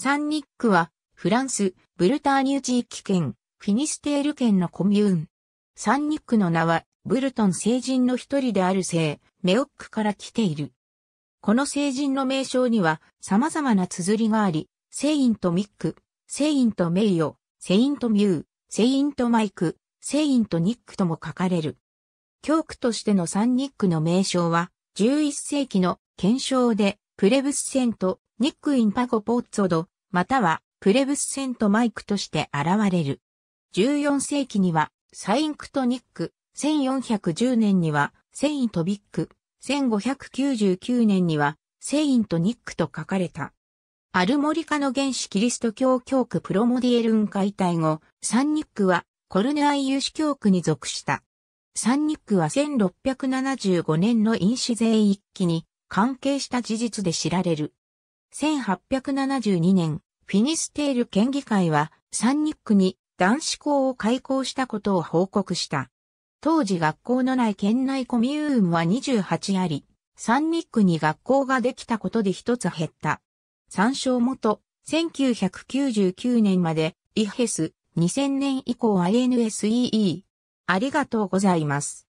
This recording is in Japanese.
サンニックは、フランス、ブルターニュ地域圏、フィニステール県のコミューン。サンニックの名は、ブルトン聖人の一人である聖、メオックから来ている。この聖人の名称には様々な綴りがあり、セイントミック、セイントメイヨ、セイントミュー、セイントマイク、セイントニックとも書かれる。教区としてのサンニックの名称は、11世紀の検証で、プレブスセント、ニックインパゴポッツォド、またはプレブスセントマイクとして現れる。14世紀にはサインクトニック、1410年にはセイントビック、1599年にはセイントニックと書かれた。アルモリカの原始キリスト教教区プロモディエルン解体後、サンニックはコルネアイユシ教区に属した。サンニックは1675年の因子税一揆に関係した事実で知られる。1872年、フィニステール県議会はサンニックに男子校を開校したことを報告した。当時学校のない県内コミューンは28あり、サンニックに学校ができたことで一つ減った。参照元、1999年まで、イヘス、2000年以降 INSEE。ありがとうございます。